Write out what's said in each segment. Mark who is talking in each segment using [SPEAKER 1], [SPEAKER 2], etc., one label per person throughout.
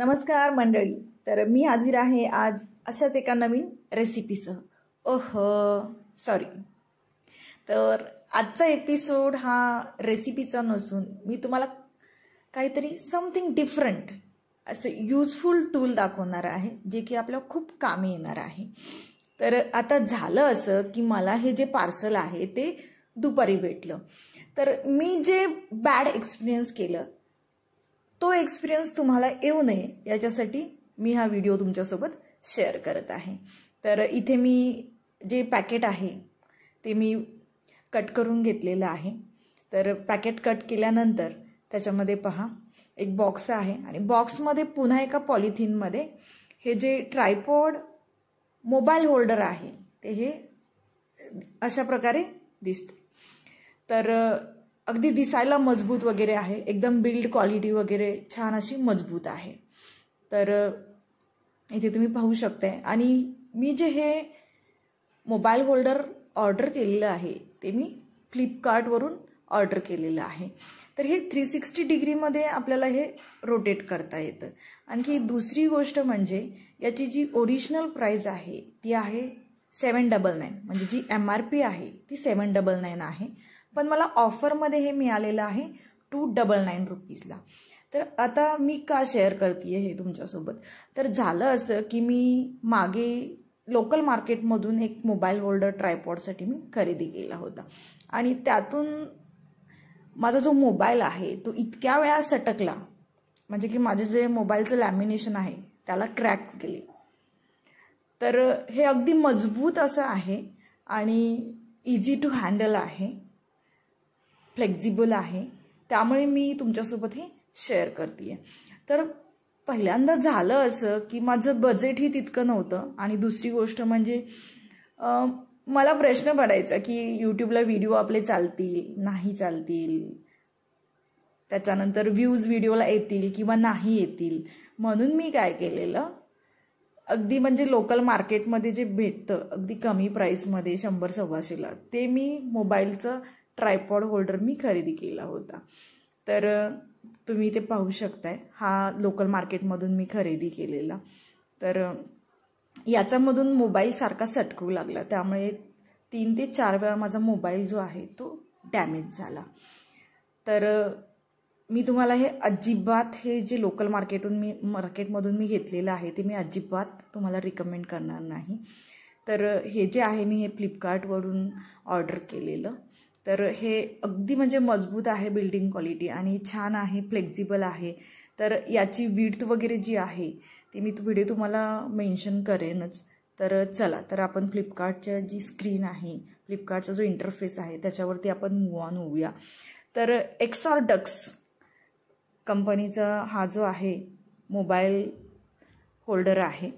[SPEAKER 1] नमस्कार मंडळी तर मी हाजीर आहे आज अशाच एका नवीन रेसिपीसह ओह सॉरी तर आजचा एपिसोड हा रेसिपीचा नसून मी तुम्हाला काहीतरी समथिंग डिफरंट असं यूजफुल टूल दाखवणार आहे जे की आपल्या खूप कामी येणार आहे तर आता झालं असं की मला हे जे पार्सल आहे ते दुपारी भेटलं तर मी जे बॅड एक्सपिरियन्स केलं तो एक्सपिरियन्स तुम्हाला येऊ नये याच्यासाठी मी हा व्हिडिओ तुमच्यासोबत शेअर करत आहे तर इथे मी जे पॅकेट आहे ते मी कट करून घेतलेलं आहे तर पॅकेट कट केल्यानंतर त्याच्यामध्ये पहा एक बॉक्स आहे आणि बॉक्समध्ये पुन्हा एका पॉलिथिनमध्ये हे जे ट्रायपॉड मोबाईल होल्डर आहे ते हे अशा प्रकारे दिसते तर अगदी दिसायला मजबूत वगैरे आहे एकदम बिल्ड क्वालिटी वगैरे छान अशी मजबूत आहे तर इथे तुम्ही पाहू शकते आणि मी जे हे मोबाईल होल्डर ऑर्डर केलेलं आहे ते मी फ्लिपकार्टवरून ऑर्डर केलेलं आहे तर हे थ्री सिक्स्टी डिग्रीमध्ये आपल्याला हे रोटेट करता येतं आणखी दुसरी गोष्ट म्हणजे याची जी ओरिजिनल प्राईज आहे ती आहे सेवन डबल नाईन म्हणजे जी एम आर पी आहे ती सेवन डबल नाईन आहे पण मला ऑफरमध्ये हे मिळालेलं आहे टू डबल नाईन रुपीजला तर आता मी का शेअर करते आहे हे तुमच्यासोबत तर झालं असं की मी मागे लोकल मार्केटमधून एक मोबाईल होल्डर ट्रायपॉडसाठी मी खरेदी केला होता आणि त्यातून माझा जो मोबाईल आहे तो इतक्या वेळा सटकला म्हणजे की माझे जे मोबाईलचं लॅमिनेशन आहे त्याला क्रॅक्स गेले तर हे अगदी मजबूत असं आहे आणि इझी टू हँडल आहे फ्लेक्झिबल आहे त्यामुळे मी तुमच्यासोबत हे शेअर करते तर पहिल्यांदा झालं असं की माझं बजेटही तितकं नव्हतं आणि दुसरी गोष्ट म्हणजे मला प्रश्न पडायचा की यूट्यूबला व्हिडिओ आपले चालतील नाही चालतील त्याच्यानंतर व्ह्यूज व्हिडिओला येतील किंवा नाही येतील म्हणून मी काय केलेलं अगदी म्हणजे लोकल मार्केटमध्ये जे भेटतं अगदी कमी प्राईसमध्ये शंभर सव्वाशेला ते मी मोबाईलचं ट्रायपॉड होल्डर मी खरेदी केला होता तर तुम्ही ते पाहू शकताय हा लोकल मार्केटमधून मी खरेदी केलेला तर याच्यामधून मोबाईल सारखा सटकू लागला त्यामुळे तीन ते चार वेळा माझा मोबाईल जो आहे तो डॅमेज झाला तर मी तुम्हाला हे अजिबात हे जे लोकल मार्केटून मी मार्केटमधून मी घेतलेलं आहे ते मी अजिबात तुम्हाला रिकमेंड करणार नाही तर हे जे आहे मी हे फ्लिपकार्टवरून ऑर्डर केलेलं तर हे अगदी म्हणजे मजबूत आहे बिल्डिंग क्वालिटी आणि छान आहे फ्लेक्झिबल आहे तर याची विड्थ वगैरे जी आहे ती मी व्हिडिओ तुम्हाला मेन्शन करेनच तर चला तर आपण फ्लिपकार्टच्या जी स्क्रीन आहे फ्लिपकार्टचा जो इंटरफेस आहे त्याच्यावरती आपण मूव ऑन होऊया तर एक्सॉर डक्स कंपनीचा हा जो आहे मोबाईल होल्डर आहे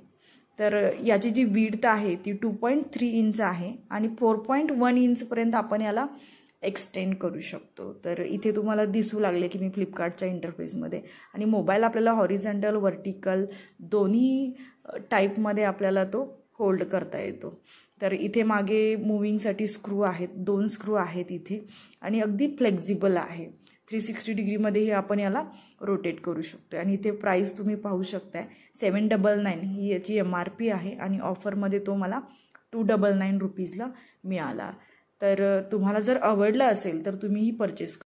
[SPEAKER 1] तर याची जी विडत आहे ती टू पॉईंट थ्री इंच आहे आणि फोर पॉईंट वन इंचपर्यंत आपण याला एक्सटेंड करू शकतो तर इथे तुम्हाला दिसू लागले की मी फ्लिपकार्टच्या इंटरफेसमध्ये आणि मोबाईल आपल्याला हॉरिझेंटल व्हर्टिकल दोन्ही टाईपमध्ये आपल्याला तो होल्ड करता येतो तर इथे मागे मुव्हिंगसाठी स्क्रू आहेत दोन स्क्रू आहेत इथे आणि अगदी फ्लेक्झिबल आहे थ्री सिक्स्टी डिग्रीमध्येही आपण याला रोटेट करू शकतो आणि इथे प्राईस तुम्ही पाहू शकताय सेवन डबल नाईन ही याची एम आर पी आहे आणि ऑफरमध्ये तो मला टू डबल नाईन रुपीजला मिळाला तर तुम्हाला जर आवडलं असेल तर तुम्ही ही परचेस